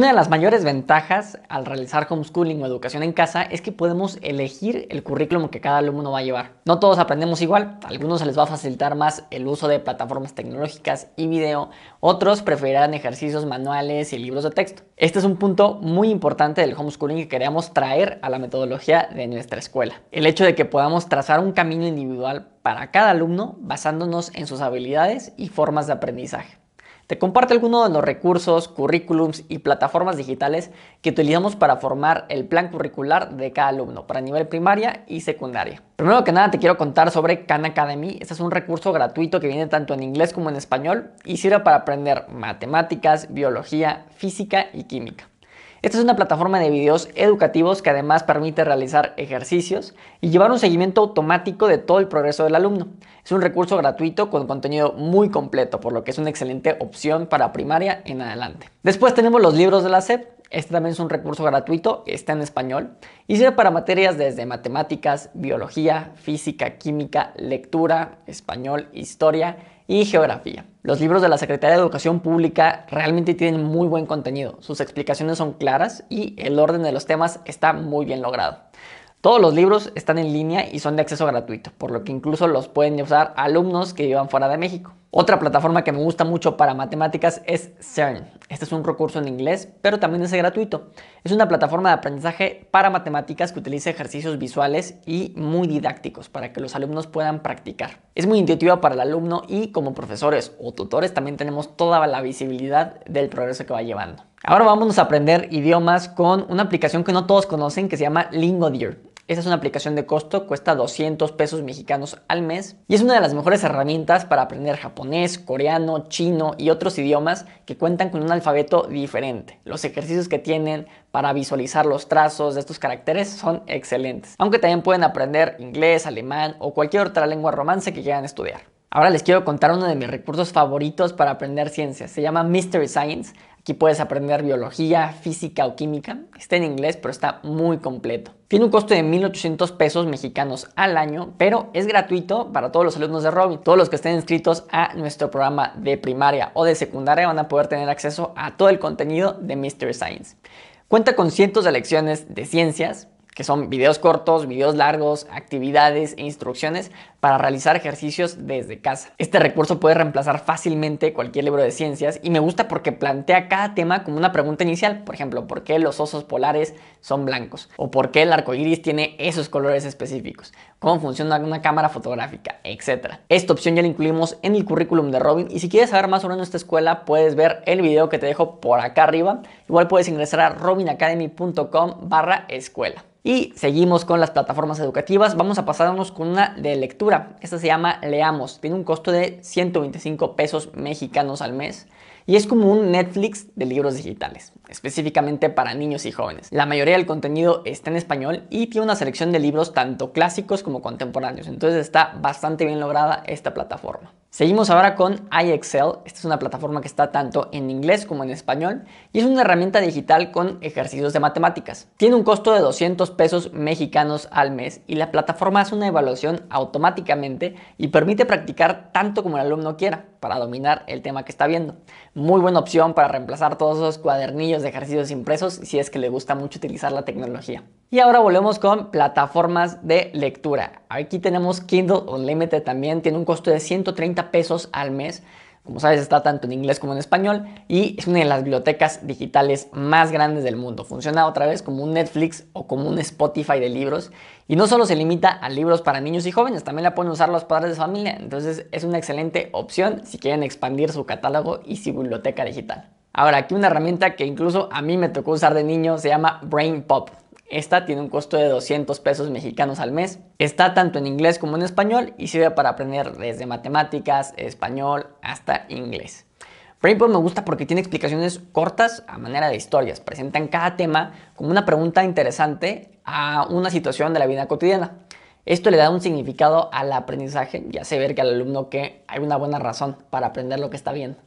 Una de las mayores ventajas al realizar homeschooling o educación en casa es que podemos elegir el currículum que cada alumno va a llevar. No todos aprendemos igual, a algunos se les va a facilitar más el uso de plataformas tecnológicas y video, otros preferirán ejercicios manuales y libros de texto. Este es un punto muy importante del homeschooling que queremos traer a la metodología de nuestra escuela. El hecho de que podamos trazar un camino individual para cada alumno basándonos en sus habilidades y formas de aprendizaje. Te comparto algunos de los recursos, currículums y plataformas digitales que utilizamos para formar el plan curricular de cada alumno para nivel primaria y secundaria. Primero que nada te quiero contar sobre Khan Academy. Este es un recurso gratuito que viene tanto en inglés como en español y sirve para aprender matemáticas, biología, física y química. Esta es una plataforma de videos educativos que además permite realizar ejercicios y llevar un seguimiento automático de todo el progreso del alumno. Es un recurso gratuito con contenido muy completo, por lo que es una excelente opción para primaria en adelante. Después tenemos los libros de la SEP. Este también es un recurso gratuito, está en español y sirve para materias desde matemáticas, biología, física, química, lectura, español, historia y geografía. Los libros de la Secretaría de Educación Pública realmente tienen muy buen contenido, sus explicaciones son claras y el orden de los temas está muy bien logrado. Todos los libros están en línea y son de acceso gratuito, por lo que incluso los pueden usar alumnos que vivan fuera de México. Otra plataforma que me gusta mucho para matemáticas es CERN. Este es un recurso en inglés, pero también es gratuito. Es una plataforma de aprendizaje para matemáticas que utiliza ejercicios visuales y muy didácticos para que los alumnos puedan practicar. Es muy intuitiva para el alumno y como profesores o tutores también tenemos toda la visibilidad del progreso que va llevando. Ahora vamos a aprender idiomas con una aplicación que no todos conocen que se llama Lingodeer. Esta es una aplicación de costo, cuesta 200 pesos mexicanos al mes y es una de las mejores herramientas para aprender japonés, coreano, chino y otros idiomas que cuentan con un alfabeto diferente. Los ejercicios que tienen para visualizar los trazos de estos caracteres son excelentes, aunque también pueden aprender inglés, alemán o cualquier otra lengua romance que quieran estudiar. Ahora les quiero contar uno de mis recursos favoritos para aprender ciencias. Se llama Mystery Science. Aquí puedes aprender biología, física o química. Está en inglés, pero está muy completo. Tiene un costo de 1.800 pesos mexicanos al año, pero es gratuito para todos los alumnos de Robin. Todos los que estén inscritos a nuestro programa de primaria o de secundaria van a poder tener acceso a todo el contenido de Mystery Science. Cuenta con cientos de lecciones de ciencias, que son videos cortos, videos largos, actividades e instrucciones para realizar ejercicios desde casa. Este recurso puede reemplazar fácilmente cualquier libro de ciencias y me gusta porque plantea cada tema como una pregunta inicial, por ejemplo, ¿por qué los osos polares son blancos? ¿O por qué el arco iris tiene esos colores específicos? ¿Cómo funciona una cámara fotográfica? Etcétera. Esta opción ya la incluimos en el currículum de Robin y si quieres saber más sobre nuestra escuela puedes ver el video que te dejo por acá arriba. Igual puedes ingresar a robinacademy.com barra escuela. Y seguimos con las plataformas educativas. Vamos a pasarnos con una de lectura. Esta se llama Leamos. Tiene un costo de 125 pesos mexicanos al mes. Y es como un Netflix de libros digitales, específicamente para niños y jóvenes. La mayoría del contenido está en español y tiene una selección de libros tanto clásicos como contemporáneos. Entonces está bastante bien lograda esta plataforma. Seguimos ahora con iExcel. Esta es una plataforma que está tanto en inglés como en español y es una herramienta digital con ejercicios de matemáticas. Tiene un costo de 200 pesos mexicanos al mes y la plataforma hace una evaluación automáticamente y permite practicar tanto como el alumno quiera para dominar el tema que está viendo. Muy buena opción para reemplazar todos esos cuadernillos de ejercicios impresos si es que le gusta mucho utilizar la tecnología. Y ahora volvemos con plataformas de lectura. Aquí tenemos Kindle Unlimited también, tiene un costo de 130 pesos al mes como sabes, está tanto en inglés como en español y es una de las bibliotecas digitales más grandes del mundo. Funciona otra vez como un Netflix o como un Spotify de libros y no solo se limita a libros para niños y jóvenes, también la pueden usar los padres de familia. Entonces es una excelente opción si quieren expandir su catálogo y su biblioteca digital. Ahora, aquí una herramienta que incluso a mí me tocó usar de niño se llama BrainPop. Esta tiene un costo de 200 pesos mexicanos al mes. Está tanto en inglés como en español y sirve para aprender desde matemáticas, español hasta inglés. Framework me gusta porque tiene explicaciones cortas a manera de historias. Presentan cada tema como una pregunta interesante a una situación de la vida cotidiana. Esto le da un significado al aprendizaje y hace ver que al alumno que hay una buena razón para aprender lo que está viendo.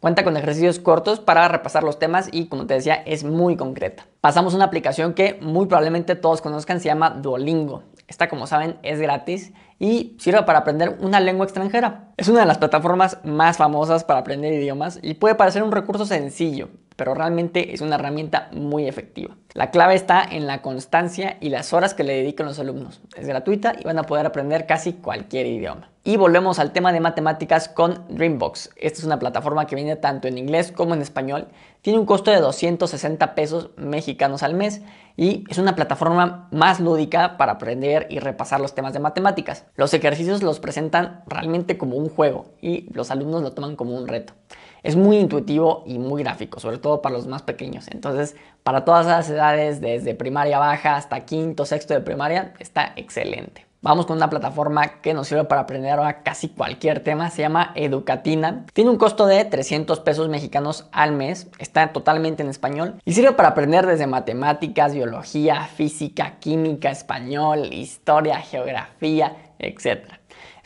Cuenta con ejercicios cortos para repasar los temas y como te decía es muy concreta. Pasamos a una aplicación que muy probablemente todos conozcan, se llama Duolingo. Esta como saben es gratis y sirve para aprender una lengua extranjera. Es una de las plataformas más famosas para aprender idiomas y puede parecer un recurso sencillo, pero realmente es una herramienta muy efectiva. La clave está en la constancia y las horas que le dedican los alumnos. Es gratuita y van a poder aprender casi cualquier idioma. Y volvemos al tema de matemáticas con Dreambox. Esta es una plataforma que viene tanto en inglés como en español. Tiene un costo de 260 pesos mexicanos al mes y es una plataforma más lúdica para aprender y repasar los temas de matemáticas. Los ejercicios los presentan realmente como un juego y los alumnos lo toman como un reto. Es muy intuitivo y muy gráfico, sobre todo para los más pequeños. Entonces, para todas las edades, desde primaria baja hasta quinto, sexto de primaria, está excelente. Vamos con una plataforma que nos sirve para aprender ahora casi cualquier tema, se llama Educatina. Tiene un costo de 300 pesos mexicanos al mes, está totalmente en español y sirve para aprender desde matemáticas, biología, física, química, español, historia, geografía, etc.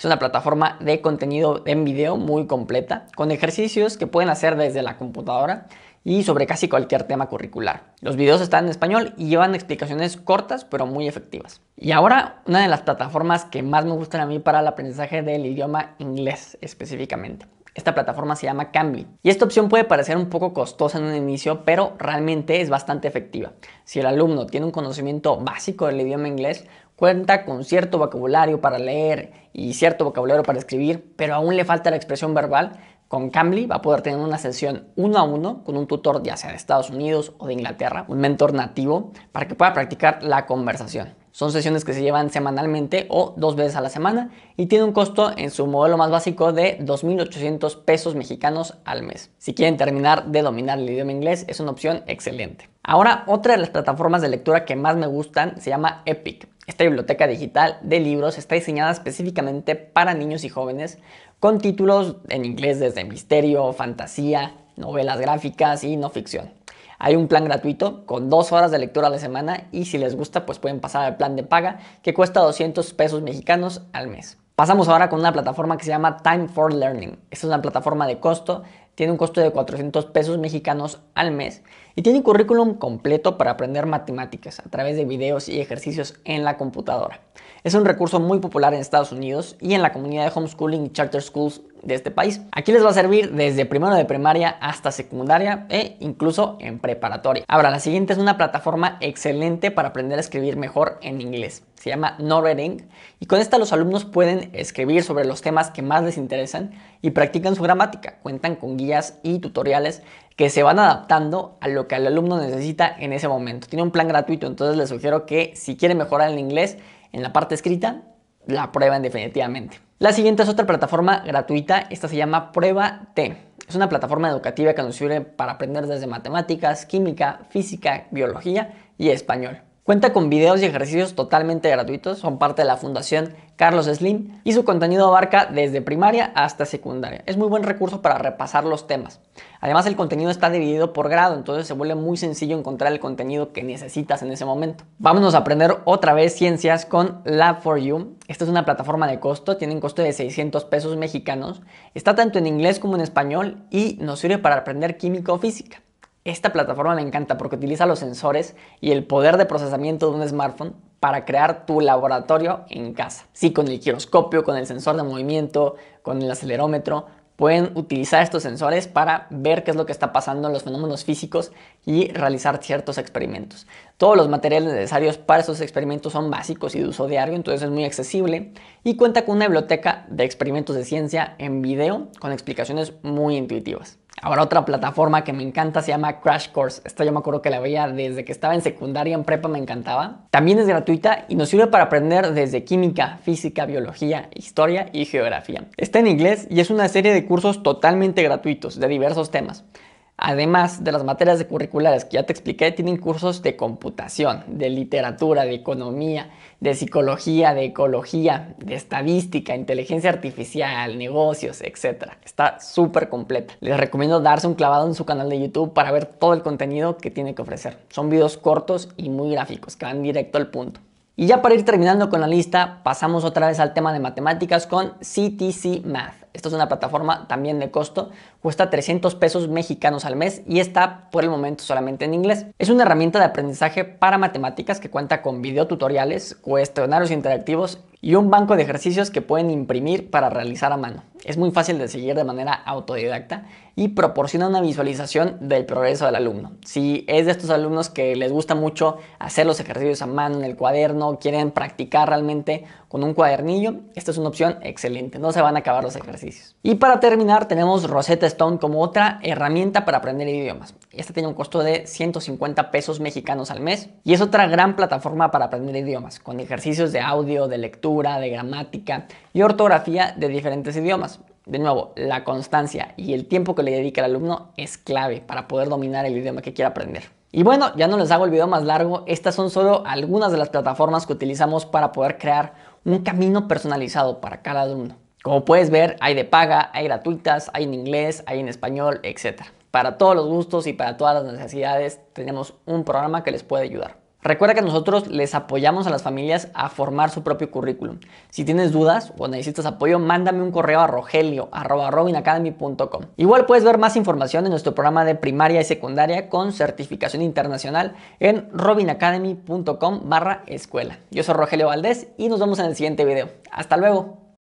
Es una plataforma de contenido en video muy completa, con ejercicios que pueden hacer desde la computadora y sobre casi cualquier tema curricular. Los videos están en español y llevan explicaciones cortas pero muy efectivas. Y ahora una de las plataformas que más me gustan a mí para el aprendizaje del idioma inglés específicamente. Esta plataforma se llama Cambly y esta opción puede parecer un poco costosa en un inicio, pero realmente es bastante efectiva. Si el alumno tiene un conocimiento básico del idioma inglés, Cuenta con cierto vocabulario para leer y cierto vocabulario para escribir, pero aún le falta la expresión verbal. Con Cambly va a poder tener una sesión uno a uno con un tutor ya sea de Estados Unidos o de Inglaterra, un mentor nativo, para que pueda practicar la conversación. Son sesiones que se llevan semanalmente o dos veces a la semana y tiene un costo en su modelo más básico de 2.800 pesos mexicanos al mes. Si quieren terminar de dominar el idioma inglés es una opción excelente. Ahora otra de las plataformas de lectura que más me gustan se llama Epic. Esta biblioteca digital de libros está diseñada específicamente para niños y jóvenes con títulos en inglés desde misterio, fantasía, novelas gráficas y no ficción. Hay un plan gratuito con dos horas de lectura a la semana y si les gusta pues pueden pasar al plan de paga que cuesta 200 pesos mexicanos al mes. Pasamos ahora con una plataforma que se llama Time for Learning. Esta es una plataforma de costo tiene un costo de 400 pesos mexicanos al mes y tiene un currículum completo para aprender matemáticas a través de videos y ejercicios en la computadora. Es un recurso muy popular en Estados Unidos y en la comunidad de homeschooling y charter schools de este país. Aquí les va a servir desde primero de primaria hasta secundaria e incluso en preparatoria. Ahora, la siguiente es una plataforma excelente para aprender a escribir mejor en inglés. Se llama reading y con esta los alumnos pueden escribir sobre los temas que más les interesan y practican su gramática. Cuentan con guías y tutoriales que se van adaptando a lo que el alumno necesita en ese momento. Tiene un plan gratuito, entonces les sugiero que si quieren mejorar el inglés en la parte escrita, la prueben definitivamente. La siguiente es otra plataforma gratuita, esta se llama Prueba T. Es una plataforma educativa que nos sirve para aprender desde matemáticas, química, física, biología y español. Cuenta con videos y ejercicios totalmente gratuitos, son parte de la Fundación Carlos Slim y su contenido abarca desde primaria hasta secundaria. Es muy buen recurso para repasar los temas. Además el contenido está dividido por grado, entonces se vuelve muy sencillo encontrar el contenido que necesitas en ese momento. Vámonos a aprender otra vez ciencias con lab 4 you Esta es una plataforma de costo, tiene un costo de 600 pesos mexicanos. Está tanto en inglés como en español y nos sirve para aprender química o física. Esta plataforma me encanta porque utiliza los sensores y el poder de procesamiento de un smartphone para crear tu laboratorio en casa. Sí, con el giroscopio, con el sensor de movimiento, con el acelerómetro, pueden utilizar estos sensores para ver qué es lo que está pasando en los fenómenos físicos y realizar ciertos experimentos. Todos los materiales necesarios para estos experimentos son básicos y de uso diario, entonces es muy accesible y cuenta con una biblioteca de experimentos de ciencia en video con explicaciones muy intuitivas. Ahora otra plataforma que me encanta se llama Crash Course. Esta yo me acuerdo que la veía desde que estaba en secundaria, en prepa me encantaba. También es gratuita y nos sirve para aprender desde química, física, biología, historia y geografía. Está en inglés y es una serie de cursos totalmente gratuitos de diversos temas. Además de las materias de curriculares que ya te expliqué, tienen cursos de computación, de literatura, de economía, de psicología, de ecología, de estadística, inteligencia artificial, negocios, etc. Está súper completa. Les recomiendo darse un clavado en su canal de YouTube para ver todo el contenido que tiene que ofrecer. Son videos cortos y muy gráficos que van directo al punto. Y ya para ir terminando con la lista, pasamos otra vez al tema de matemáticas con CTC Math. Esta es una plataforma también de costo, cuesta 300 pesos mexicanos al mes y está por el momento solamente en inglés. Es una herramienta de aprendizaje para matemáticas que cuenta con videotutoriales, cuestionarios interactivos y un banco de ejercicios que pueden imprimir para realizar a mano. Es muy fácil de seguir de manera autodidacta y proporciona una visualización del progreso del alumno. Si es de estos alumnos que les gusta mucho hacer los ejercicios a mano en el cuaderno, quieren practicar realmente con un cuadernillo, esta es una opción excelente, no se van a acabar los ejercicios. Y para terminar tenemos Rosetta Stone como otra herramienta para aprender idiomas. Esta tiene un costo de 150 pesos mexicanos al mes y es otra gran plataforma para aprender idiomas, con ejercicios de audio, de lectura, de gramática y ortografía de diferentes idiomas. De nuevo, la constancia y el tiempo que le dedica el alumno es clave para poder dominar el idioma que quiera aprender. Y bueno, ya no les hago el video más largo, estas son solo algunas de las plataformas que utilizamos para poder crear un camino personalizado para cada alumno. Como puedes ver, hay de paga, hay gratuitas, hay en inglés, hay en español, etc. Para todos los gustos y para todas las necesidades tenemos un programa que les puede ayudar. Recuerda que nosotros les apoyamos a las familias a formar su propio currículum. Si tienes dudas o necesitas apoyo, mándame un correo a rogelio.robinacademy.com. Igual puedes ver más información en nuestro programa de primaria y secundaria con certificación internacional en robinacademy.com barra escuela. Yo soy Rogelio Valdés y nos vemos en el siguiente video. Hasta luego.